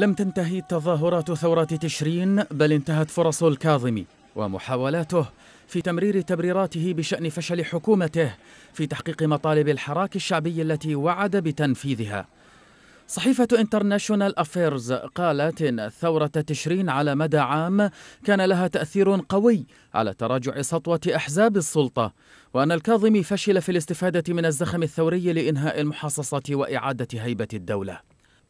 لم تنتهي تظاهرات ثورة تشرين بل انتهت فرص الكاظمي ومحاولاته في تمرير تبريراته بشأن فشل حكومته في تحقيق مطالب الحراك الشعبي التي وعد بتنفيذها صحيفة انترناشونال أفيرز قالت إن ثورة تشرين على مدى عام كان لها تأثير قوي على تراجع سطوة أحزاب السلطة وأن الكاظمي فشل في الاستفادة من الزخم الثوري لإنهاء المحاصصة وإعادة هيبة الدولة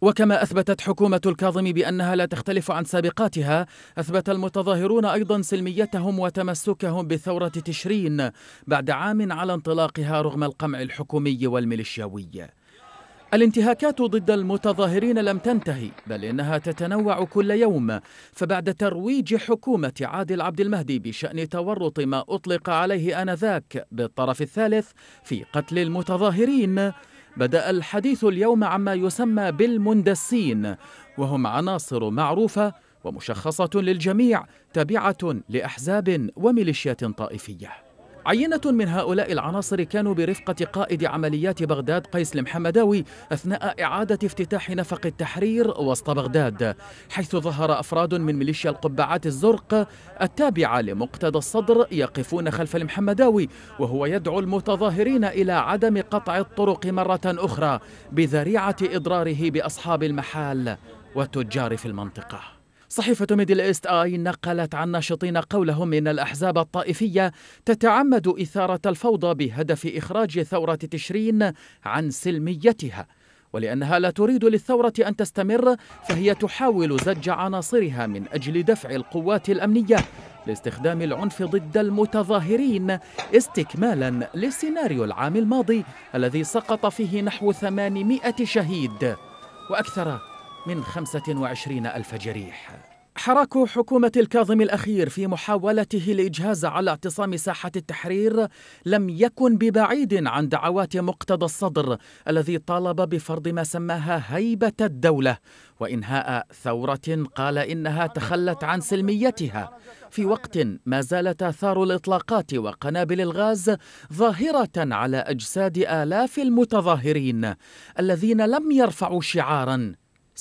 وكما أثبتت حكومة الكاظم بأنها لا تختلف عن سابقاتها أثبت المتظاهرون أيضا سلميتهم وتمسكهم بثورة تشرين بعد عام على انطلاقها رغم القمع الحكومي والميليشياوي الانتهاكات ضد المتظاهرين لم تنتهي بل انها تتنوع كل يوم فبعد ترويج حكومه عادل عبد المهدي بشان تورط ما اطلق عليه انذاك بالطرف الثالث في قتل المتظاهرين بدأ الحديث اليوم عما يسمى بالمندسين وهم عناصر معروفة ومشخصة للجميع تابعة لأحزاب وميليشيات طائفية عينة من هؤلاء العناصر كانوا برفقة قائد عمليات بغداد قيس المحمداوي أثناء إعادة افتتاح نفق التحرير وسط بغداد حيث ظهر أفراد من ميليشيا القبعات الزرق التابعة لمقتدى الصدر يقفون خلف المحمداوي وهو يدعو المتظاهرين إلى عدم قطع الطرق مرة أخرى بذريعة إضراره بأصحاب المحال والتجار في المنطقة صحيفة ميدل إيست آي نقلت عن ناشطين قولهم من الأحزاب الطائفية تتعمد إثارة الفوضى بهدف إخراج ثورة تشرين عن سلميتها ولأنها لا تريد للثورة أن تستمر فهي تحاول زج عناصرها من أجل دفع القوات الأمنية لاستخدام العنف ضد المتظاهرين استكمالا لسيناريو العام الماضي الذي سقط فيه نحو 800 شهيد وأكثر من 25 ألف جريح حراك حكومة الكاظم الأخير في محاولته الإجهاز على اعتصام ساحة التحرير لم يكن ببعيد عن دعوات مقتدى الصدر الذي طالب بفرض ما سماها هيبة الدولة وإنهاء ثورة قال إنها تخلت عن سلميتها في وقت ما زالت آثار الإطلاقات وقنابل الغاز ظاهرة على أجساد آلاف المتظاهرين الذين لم يرفعوا شعاراً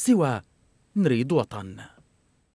سوى نريد وطن